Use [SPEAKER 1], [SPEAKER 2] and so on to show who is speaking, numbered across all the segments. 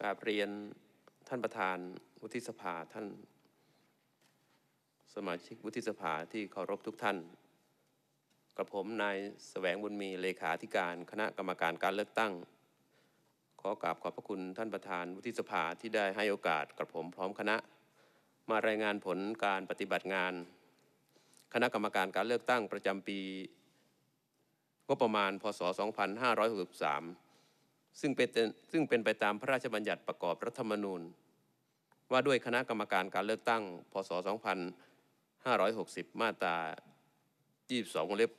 [SPEAKER 1] กราบเรียนท่านประธานวุฒิสภาท่าน สมาชิกวุฒิสภาที่เคารพทุกท่าน กระผมนายสแสวงบุญมีเลขาธิการคณะกรรมการการเลือกตั้ง ขอกราบขอบพระคุณท่านประธานวุฒิสภาที่ได้ให้โอกาสกับผมพร้อมคณะ มารายงานผลการปฏิบัติงาน คณะกรรมการการเลือกตั้งประจำปีงบประมาณพศ 2563ซึ่งเป็นซึ่งเป็นไปตามพระราชบัญญัติประกอบรัฐธรรมนูญ ว่าด้วยคณะกรรมการการเลือกตั้งพศ 2560 มาตรา 22วงเล็บ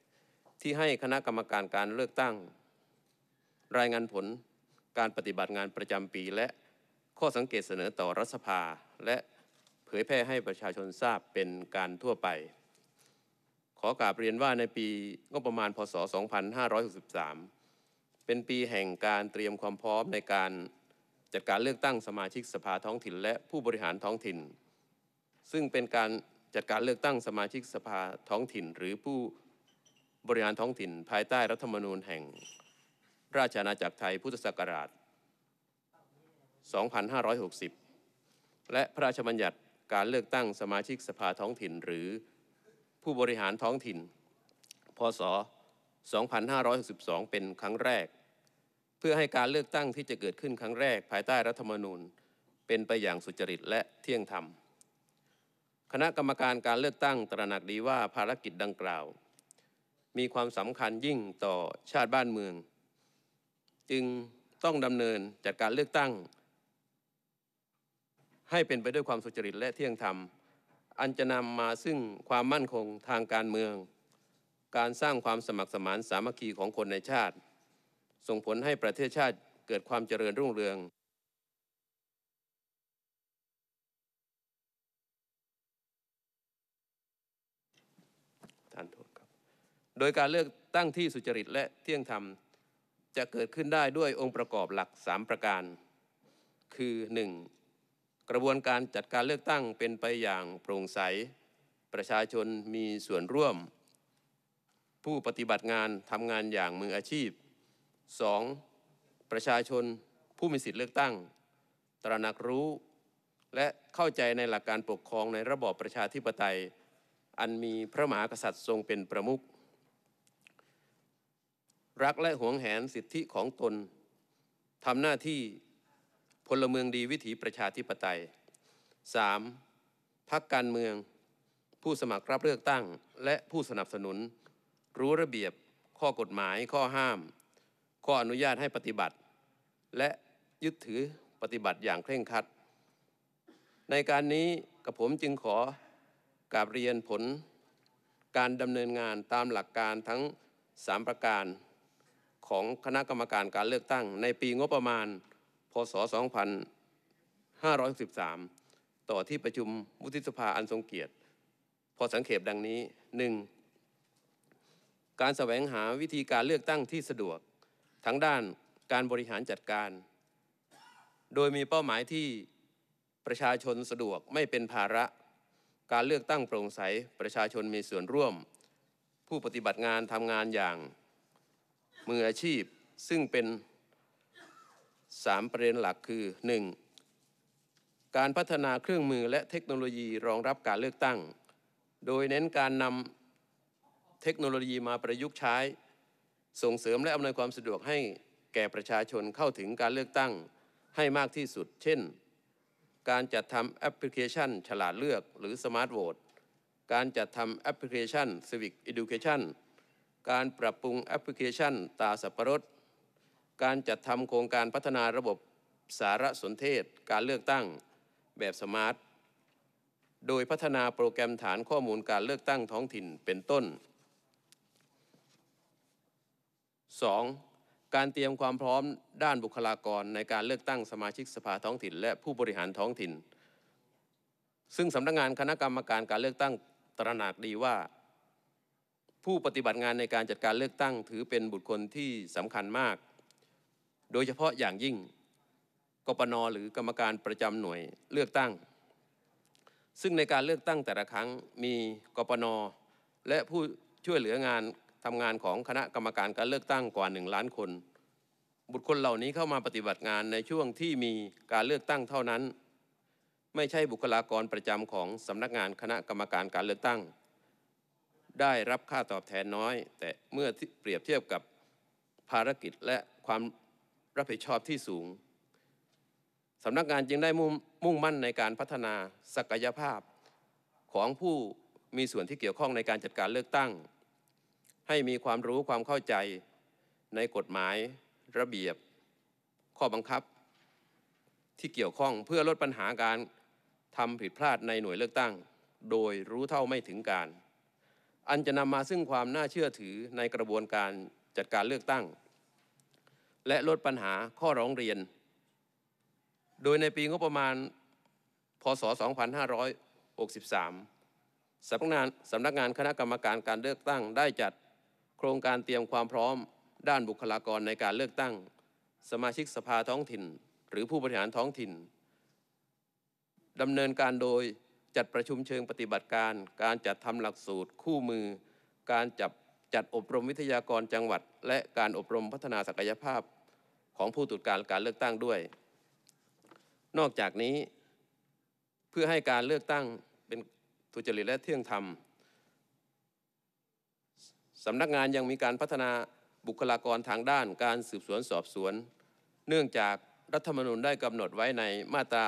[SPEAKER 1] 8ที่ให้คณะกรรมการการเลือกตั้ง รายงานผลการปฏิบัติงานประจำปีและข้อสังเกตเสนอต่อรัฐสภาและเผยแพร่ให้ประชาชนทราบเป็นการทั่วไปขอกราบเรียนว่าในปีงบประมาณพศ 2563เป็นปีแห่งการเตรียมความพร้อมในการจัดการเลือกตั้งสมาชิกสภาท้องถิ่น และผู้บริหารท้องถิ่น ซึ่งเป็นการจัดการเลือกตั้งสมาชิกสภาท้องถิ่น หรือผู้บริหารท้องถิ่น ภายใต้รัฐธรรมนูญแห่ง ราชอาณาจักรไทย พุทธศักราช 2560 และพระราชบัญญัติการเลือกตั้งสมาชิกสภาท้องถิ่นหรือผู้บริหารท้องถิ่น พศ 2562 เป็นครั้งแรกเพื่อให้การเลือกตั้งที่จะเกิดขึ้นครั้งแรก ภายใต้รัฐธรรมนูญ เป็นไปอย่างสุจริตและเที่ยงธรรม คณะกรรมการการเลือกตั้งตระหนักดีว่าภารกิจดังกล่าว มีความสำคัญยิ่งต่อชาติบ้านเมือง จึงต้องดำเนินจัดการเลือกตั้ง ให้เป็นไปด้วยความสุจริตและเที่ยงธรรม อันจะนำมาซึ่งความมั่นคงทางการเมือง การสร้างความสมัครสมานสามัคคีของคนในชาติส่งผลให้ประเทศชาติเกิดความเจริญรุ่งเรือง ท่านโทษครับ โดยการเลือกตั้งที่สุจริตและเที่ยงธรรมจะเกิดขึ้นได้ด้วยองค์ประกอบหลัก 3 ประการ คือ 1. กระบวนการจัดการเลือกตั้งเป็นไปอย่างโปร่งใส ประชาชนมีส่วนร่วม ผู้ปฏิบัติงานทำงานอย่างมืออาชีพ 2. ประชาชนผู้มีสิทธิเลือกตั้ง ตระหนักรู้และเข้าใจในหลักการปกครองในระบอบประชาธิปไตย อันมีพระมหากษัตริย์ทรงเป็นประมุขรักและหวงแหนสิทธิของตนทำหน้าที่พลเมืองดีวิถีประชาธิปไตย 3. พักการเมืองผู้สมัครรับเลือกตั้งและผู้สนับสนุน รู้ระเบียบข้อกฎหมายข้อห้ามก็อนุญาตให้ปฏิบัติ และยึดถือปฏิบัติอย่างเคร่งครัด ในการนี้กระผมจึงขอกราบเรียนผลการดำเนินงานตามหลักการทั้ง 3 ประการของคณะกรรมการการเลือกตั้ง ในปีงบประมาณ พศ 2513ต่อที่ประชุมวุฒิสภาอันทรงเกียรติพอสังเขตดังนี้ 1. การแสวงหาวิธีการเลือกตั้งที่สะดวกทั้งด้านการบริหารจัดการ โดยมีเป้าหมายที่ประชาชนสะดวกไม่เป็นภาระ การเลือกตั้งโปร่งใสประชาชนมีส่วนร่วม ผู้ปฏิบัติงานทำงานอย่างมืออาชีพ ซึ่งเป็น3ประเด็นหลักคือ 1. การพัฒนาเครื่องมือและเทคโนโลยีรองรับการเลือกตั้ง โดยเน้นการนำเทคโนโลยีมาประยุกต์ใช้ส่งเสริมและอำนวยความสะดวกให้แก่ประชาชนเข้าถึงการเลือกตั้งให้มากที่สุด เช่น การจัดทำแอปพลิเคชัน ฉลาดเลือกหรือสมาร์ทโหวตการจัดทำแอปพลิเคชัน Civic Education การปรับปรุงแอปพลิเคชันตาสับประรด การจัดทำโครงการพัฒนาระบบสารสนเทศการเลือกตั้งแบบสมาร์ท โดยพัฒนาโปรแกรมฐานข้อมูลการเลือกตั้งท้องถิ่นเป็นต้น 2. การเตรียมความพร้อมด้านบุคลากร ในการเลือกตั้งสมาชิกสภาท้องถิ่น และผู้บริหารท้องถิ่น ซึ่งสำนักงงานคณะกรรมการการเลือกตั้งตระหนักดีว่า ผู้ปฏิบัติงานในการจัดการเลือกตั้งถือเป็นบุคคลที่สำคัญมาก โดยเฉพาะอย่างยิ่งกปนหรือกรรมการประจำหน่วยเลือกตั้ง ซึ่งในการเลือกตั้งแต่ละครั้งมีกปนและผู้ช่วยเหลืองานทำงานของคณะกรรมการการเลือกตั้งกว่า 1 ล้านคน บุคคลเหล่านี้เข้ามาปฏิบัติงานในช่วงที่มีการเลือกตั้งเท่านั้น ไม่ใช่บุคลากรประจำของสำนักงานคณะกรรมการการเลือกตั้ง ได้รับค่าตอบแทนน้อย แต่เมื่อเปรียบเทียบกับภารกิจและความรับผิดชอบที่สูงสำนักงานจึงได้มุ่งมั่นในการพัฒนาศักยภาพของผู้มีส่วนที่เกี่ยวข้องในการจัดการเลือกตั้งให้มีความรู้ความเข้าใจในกฎหมาย ระเบียบ ข้อบังคับ ที่เกี่ยวข้องเพื่อลดปัญหาการทำผิดพลาดในหน่วยเลือกตั้ง โดยรู้เท่าไม่ถึงการ อันจะนำมาซึ่งความน่าเชื่อถือในกระบวนการจัดการเลือกตั้ง และลดปัญหาข้อร้องเรียน โดยในปีงบประมาณพศ2563สำนักงานสำนักงานคณะกรรมการการเลือกตั้งได้จัดโครงการเตรียมความพร้อมด้านบุคลากรในการเลือกตั้ง สมาชิกสภาท้องถิ่นหรือผู้บริหารท้องถิ่นดำเนินการโดยจัดประชุมเชิงปฏิบัติการ การจัดทำหลักสูตร คู่มือ การจับจัดอบรมวิทยากรจังหวัด และการอบรมพัฒนาศักยภาพ ของผู้ตรวจการการเลือกตั้งด้วย นอกจากนี้ เพื่อให้การเลือกตั้งเป็นทุจริตและเที่ยงธรรมสำนักงานยังมีการพัฒนาบุคลากรทางด้าน การสืบสวนสอบสวนเนื่องจากรัฐธรรมนูญได้กำหนดไว้ในมาตรา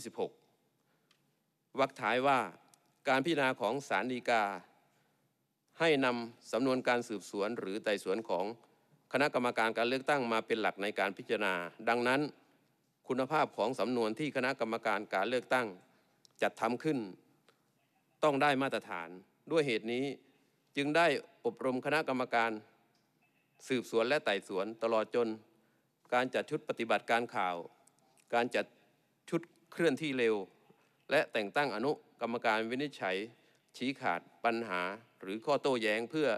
[SPEAKER 1] 226วรรคท้ายว่าการพิจารณาของศาลฎีกา ให้นำสำนวนการสืบสวนหรือไต่สวนของคณะกรรมการการเลือกตั้งมาเป็นหลักในการพิจารณา ดังนั้นคุณภาพของสำนวนที่คณะกรรมการการเลือกตั้งจัดทำขึ้นต้องได้มาตรฐานด้วยเหตุนี้จึงได้อบรมคณะกรรมการสืบสวนและไต่สวนตลอดจน การจัดชุดปฏิบัติการข่าว การจัดชุดเคลื่อนที่เร็ว และแต่งตั้งอนุกรรมการวินิจฉัยชี้ขาดปัญหา หรือข้อโต้แย้งเพื่อ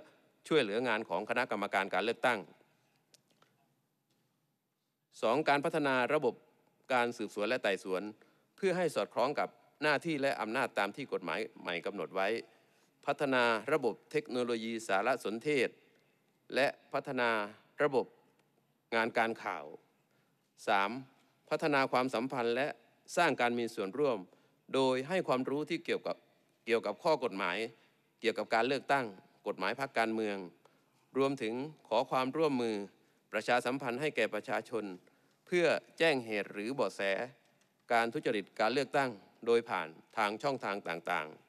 [SPEAKER 1] ช่วยเหลืองานของคณะกรรมการการเลือกตั้ง 2. การพัฒนาระบบการสืบสวนและไต่สวน เพื่อให้สอดคล้องกับหน้าที่และอำนาจตามที่กฎหมายใหม่กำหนดไว้พัฒนาระบบเทคโนโลยีสารสนเทศ และพัฒนาระบบงานการข่าว 3. พัฒนาความสัมพันธ์และสร้างการมีส่วนร่วม โดยให้ความรู้ที่เกี่ยวกับเกี่ยวกับข้อกฎหมาย เกี่ยวกับการเลือกตั้งกฎหมายพรรคการเมือง รวมถึงขอความร่วมมือ ประชาสัมพันธ์ให้แก่ประชาชน เพื่อแจ้งเหตุหรือเบาะแส การทุจริตการเลือกตั้ง โดยผ่านทางช่องทางต่างๆ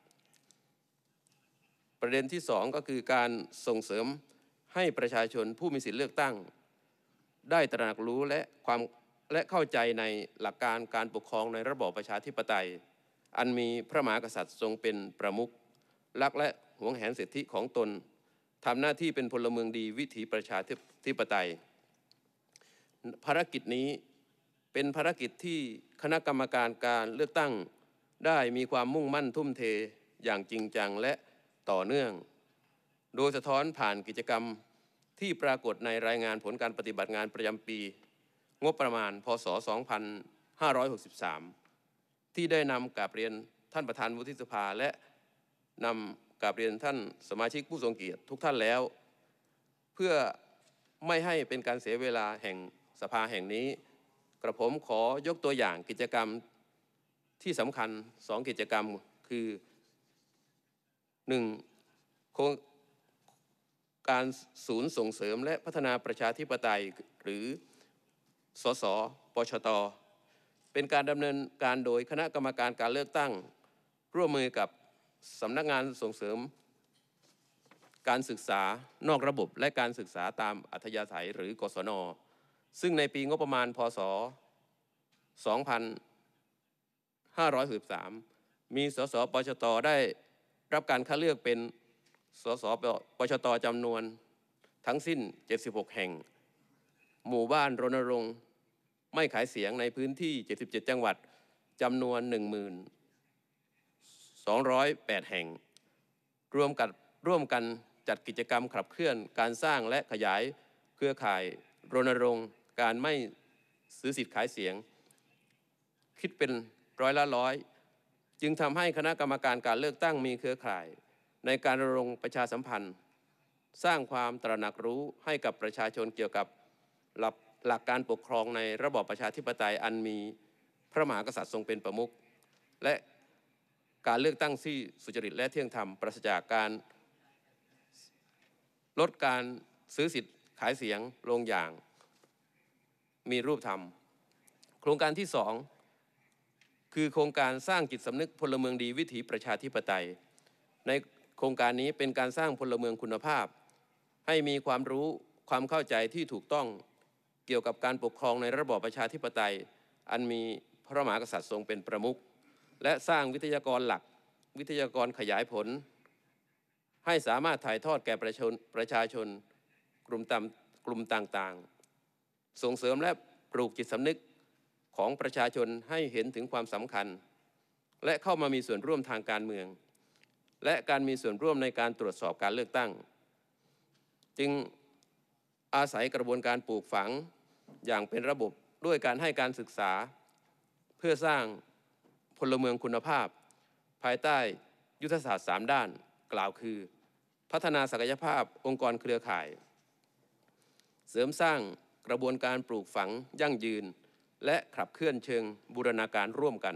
[SPEAKER 1] ประเด็นที่2ก็คือการส่งเสริมให้ประชาชนผู้มีสิทธิเลือกตั้งได้ตระหนักรู้และความและเข้าใจในหลักการการปกครองในระบอบประชาธิปไตย อันมีพระมหากษัตริย์ทรงเป็นประมุข รักและหวงแหนสิทธิของตนทำหน้าที่เป็นพลเมืองดีวิถีประชาธิปไตย ภารกิจนี้เป็นภารกิจที่คณะกรรมการการเลือกตั้งได้มีความมุ่งมั่นทุ่มเทอย่างจริงจังและต่อเนื่องโดยสะท้อนผ่านกิจกรรมที่ปรากฏในรายงานผลการปฏิบัติงานประจำปี งบประมาณพศ2563ที่ได้นำกาบเรียนท่านประธานวุฒิสภาและนำกาบเรียนท่านสมาชิกผู้ทรงเกียรติทุกท่านแล้ว เพื่อไม่ให้เป็นการเสียเวลาแห่งสภาแห่งนี้ กระผมขอยกตัวอย่างกิจกรรมที่สำคัญสองกิจกรรมคือหนึ่งโครงการศูนย์ส่งเสริมและพัฒนาประชาธิปไตยหรือ สสปชต เป็นการดำเนินการโดยคณะกรรมการการเลือกตั้งร่วมมือกับสำนักงานส่งเสริม การศึกษานอกระบบและการศึกษาตามอัธยาศัยหรือกศน ซึ่งในปีงบประมาณพศ 2563มีสสปชตได้รับการคัดเลือกเป็นสสปชตจำนวนทั้งสิ้น 76 แห่ง หมู่บ้านรณรงค์ไม่ขายเสียงในพื้นที่ 77 จังหวัดจำนวน1,208 แห่งรวมกันร่วมกันจัดกิจกรรมขับเคลื่อนการสร้างและขยายเครือข่ายรณรงค์การไม่ซื้อสิทธิ์ขายเสียง คิดเป็นร้อยละร้อยจึงทำให้คณะกรรมการการเลือกตั้งมีเครือข่าย ในการรณรงค์ประชาสัมพันธ์ สร้างความตระหนักรู้ให้กับประชาชนเกี่ยวกับหลักหลักการปกครองในระบอบประชาธิปไตยอันมีพระมหากษัตริย์ทรงเป็นประมุขและการเลือกตั้งที่สุจริตและเที่ยงธรรมประศจากการ ลดการซื้อสิทธิ์ขายเสียงลงอย่าง มีรูปธรรม โครงการที่สองคือโครงการสร้างจิตสำนึกพลเมืองดีวิถีประชาธิปไตย ในโครงการนี้เป็นการสร้างพลเมืองคุณภาพ ให้มีความรู้ความเข้าใจที่ถูกต้องเกี่ยวกับการปกครองในระบอบประชาธิปไตย อันมีพระมหากษัตริย์ทรงเป็นประมุขและสร้างวิทยากรหลักวิทยากรขยายผล ให้สามารถถ่ายทอดแก่ประชาชนประชาชนกลุ่มต่ำกลุ่มต่างๆ ส่งเสริมและปลูกจิตสำนึกของประชาชนให้เห็นถึงความสำคัญ และเข้ามามีส่วนร่วมทางการเมือง และการมีส่วนร่วมในการตรวจสอบการเลือกตั้ง จึงอาศัยกระบวนการปลูกฝังอย่างเป็นระบบด้วยการให้การศึกษา เพื่อสร้างพลเมืองคุณภาพ ภายใต้ยุทธศาสตร์ 3 ด้านกล่าวคือ พัฒนาศักยภาพองค์กรเครือข่าย เสริมสร้างกระบวนการปลูกฝังยั่งยืนและขับเคลื่อนเชิงบูรณาการร่วมกัน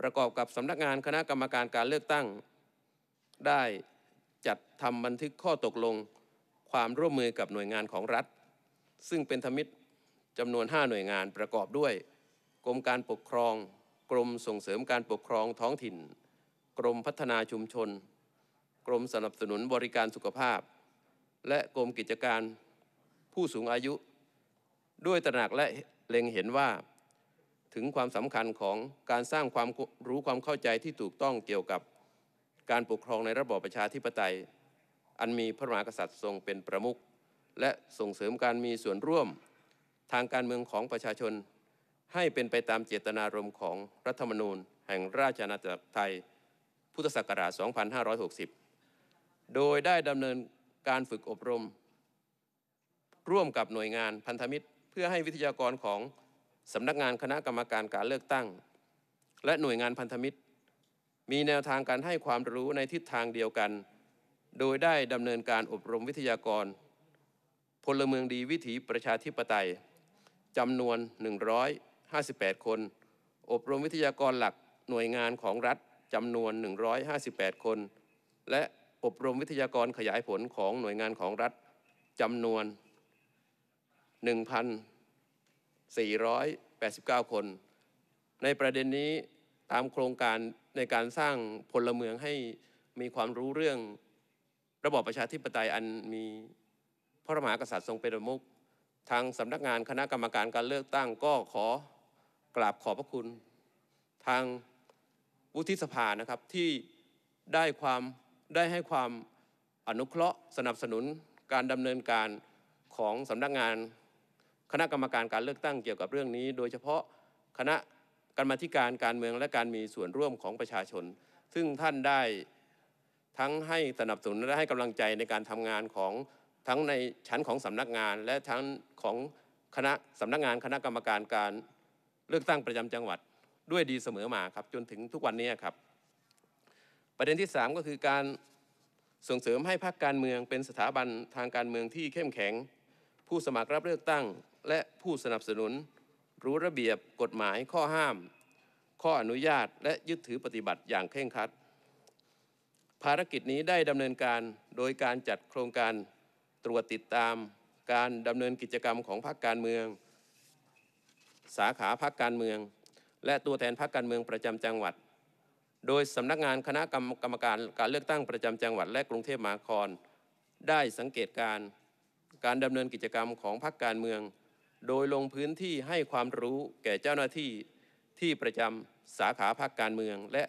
[SPEAKER 1] ประกอบกับสำนักงานคณะกรรมการการเลือกตั้ง ได้จัดทำบันทึกข้อตกลงความร่วมมือกับหน่วยงานของรัฐ ซึ่งเป็นธมิตรจำนวน 5 หน่วยงานประกอบด้วย กรมการปกครองกรมส่งเสริมการปกครองท้องถิ่น กรมพัฒนาชุมชน กรมสนับสนุนบริการสุขภาพ และกรมกิจการผู้สูงอายุด้วยตระหนักและเล็งเห็นว่าถึงความสำคัญของการสร้างความรู้ความเข้าใจที่ถูกต้องเกี่ยวกับการปกครองในระบอบประชาธิปไตย อันมีพระมหากษัตริย์ทรงเป็นประมุขและส่งเสริมการมีส่วนร่วม ทางการเมืองของประชาชน ให้เป็นไปตามเจตนารมณ์ของรัฐธรรมนูญแห่งราชอาณาจักรไทยพุทธศักราช 2560 โดยได้ดำเนินการฝึกอบรม ร่วมกับหน่วยงานพันธมิตรพื่อให้วิทยากรของสำนักงานคณะกรรมการการเลือกตั้ง และหน่วยงานพันธมิตร มีแนวทางการให้ความรู้ในทิศทางเดียวกัน โดยได้ดำเนินการอบรมวิทยากรพลเมืองดีวิถีประชาธิปไตยจำนวน 158 คน อบรมวิทยากรหลักหน่วยงานของรัฐจำนวน 158 คน และอบรมวิทยากรขยายผลของหน่วยงานของรัฐจำนวน1,489 คน ในประเด็นนี้ตามโครงการในการสร้างพลเมืองให้มีความรู้เรื่อง ระบอบประชาธิปไตยอันมีพระมหากษัตริย์ทรงเป็นประมุขทางสำนักงานคณะกรรมการการเลือกตั้งก็ขอกราบขอบพระคุณ ทางวุฒิสภานะครับที่ได้ความได้ให้ความอนุเคราะห์ สนับสนุนการดำเนินการของสำนักงานคณะกรรมการการเลือกตั้งเกี่ยวกับเรื่องนี้ โดยเฉพาะคณะกรรมธิการการเมืองและการมีส่วนร่วมของประชาชน ซึ่งท่านได้ทั้งให้สนับสนุนและให้กำลังใจในการทำงานของทั้งในชั้นของสำนักงาน และทั้งของคณะสำนักงาน คณะกรรมการการเลือกตั้งประจำจังหวัดด้วยดีเสมอมาครับจนถึงทุกวันนี้ครับประเด็นที่ 3 ก็คือการส่งเสริมให้พรรคการเมืองเป็นสถาบันทางการเมืองที่เข้มแข็ง ผู้สมัครรับเลือกตั้งและผู้สนับสนุนรู้ระเบียบกฎหมายข้อห้าม ข้ออนุญาตและยึดถือปฏิบัติอย่างเคร่งครัด ภารกิจนี้ได้ดำเนินการโดยการจัดโครงการตรวจติดตามการดำเนินกิจกรรมของพรรคการเมือง สาขาพรรคการเมือง และตัวแทนพรรคการเมืองประจำจังหวัด โดยสำนักงานคณะกรรมการการเลือกตั้งประจำจังหวัดและกรุงเทพมหานคร ได้สังเกตการการดำเนินกิจกรรมของพรรคการเมืองโดยลงพื้นที่ให้ความรู้แก่เจ้าหน้าที่ที่ประจำสาขาพักการเมือง และ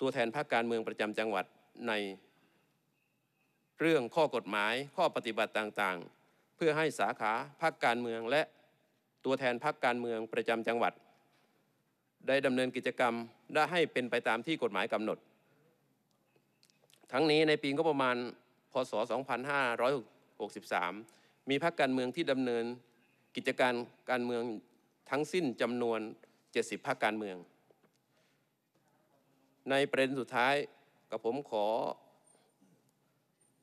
[SPEAKER 1] ตัวแทนพักการเมืองประจำจังหวัดในเรื่องข้อกฎหมายข้อปฏิบัติต่างๆ เพื่อให้สาขาพักการเมืองและตัวแทนพักการเมืองประจำจังหวัด ได้ดำเนินกิจกรรมได้ให้เป็นไปตามที่กฎหมายกำหนด ทั้งนี้ในปีก็ประมาณพศ2563มีพักการเมืองที่ดำเนินกิจการการเมืองทั้งสิ้นจำนวน 70ภาคการเมือง ในประเด็นสุดท้ายกับผมขอ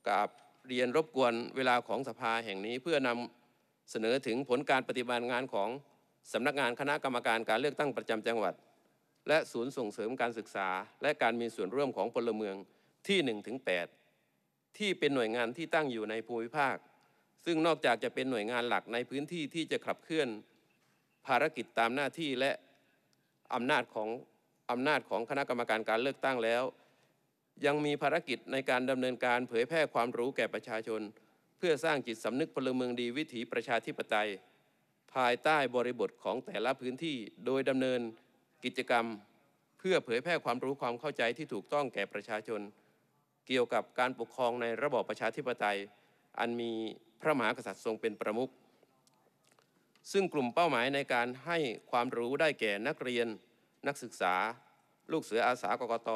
[SPEAKER 1] กราบเรียนรบกวนเวลาของสภาแห่งนี้เพื่อนำเสนอถึงผลการปฏิบัติงานของสำนักงานคณะกรรมการการเลือกตั้งประจำจังหวัด และศูนย์ส่งเสริมการศึกษา และการมีส่วนร่วมของพลเมืองที่ 1-8 ที่เป็นหน่วยงานที่ตั้งอยู่ในภูมิภาคซึ่งนอกจากจะเป็นหน่วยงานหลักในพื้นที่ที่จะขับเคลื่อน ภารกิจตามหน้าที่และอำนาจของอำนาจของคณะกรรมการการเลือกตั้งแล้ว ยังมีภารกิจในการดำเนินการเผยแพร่ความรู้แก่ประชาชน เพื่อสร้างจิตสำนึกพลเมืองดีวิถีประชาธิปไตย ภายใต้บริบทของแต่ละพื้นที่ โดยดำเนินกิจกรรมเพื่อเผยแพร่ความรู้ความเข้าใจที่ถูกต้องแก่ประชาชน เกี่ยวกับการปกครองในระบอบประชาธิปไตยอันมีพระมหากษัตริย์ทรงเป็นประมุข ซึ่งกลุ่มเป้าหมายในการให้ความรู้ได้แก่นักเรียน นักศึกษา ลูกเสืออาสากกต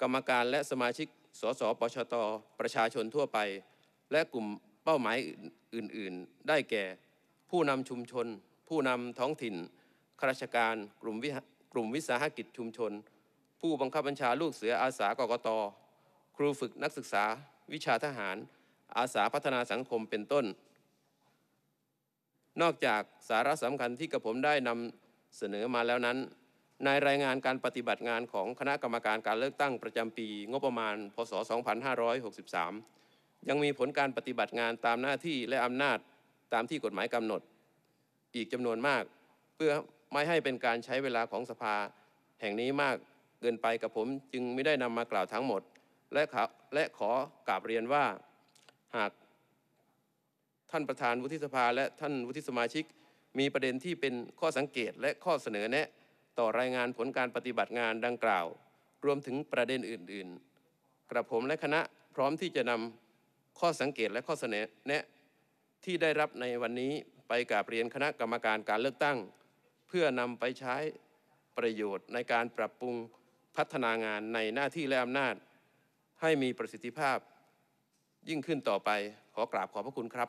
[SPEAKER 1] กรรมการและสมาชิกสสปชต ประชาชนทั่วไป และกลุ่มเป้าหมายอื่น ๆ ได้แก่ผู้นำชุมชน ผู้นำท้องถิ่น ข้าราชการ กลุ่มวิกลุ่มวิสาหกิจชุมชน ผู้บังคับบัญชาลูกเสืออาสากกต ครูฝึกนักศึกษา วิชาทหารอาสาพัฒนาสังคมเป็นต้น นอกจากสาระสำคัญที่กระผมได้นำเสนอมาแล้วนั้น ในรายงานการปฏิบัติงานของคณะกรรมการการเลือกตั้งประจำปี งบประมาณ พศ 2563 ยังมีผลการปฏิบัติงานตามหน้าที่และอำนาจตามที่กฎหมายกำหนด อีกจำนวนมาก เพื่อไม่ให้เป็นการใช้เวลาของสภา แห่งนี้มากเกินไปกับผมจึงไม่ได้นำมากล่าวทั้งหมดและขอและขอกราบเรียนว่าหากท่านประธานวุฒิสภาและท่านวุฒิสมาชิก มีประเด็นที่เป็นข้อสังเกตและข้อเสนอแนะต่อรายงานผลการปฏิบัติงานดังกล่าว รวมถึงประเด็นอื่น ๆ กระผมและคณะพร้อมที่จะนำข้อสังเกตและข้อเสนอแนะที่ได้รับในวันนี้ไปกัาบเรียนคณะกรรมการการเลือกตั้ง เพื่อนำไปใช้ประโยชน์ในการปรับปรุงพัฒนางานในหน้าที่และอำนาจ ให้มีประสิทธิภาพยิ่งขึ้นต่อไป ขอกราบขอบพระคุณครับ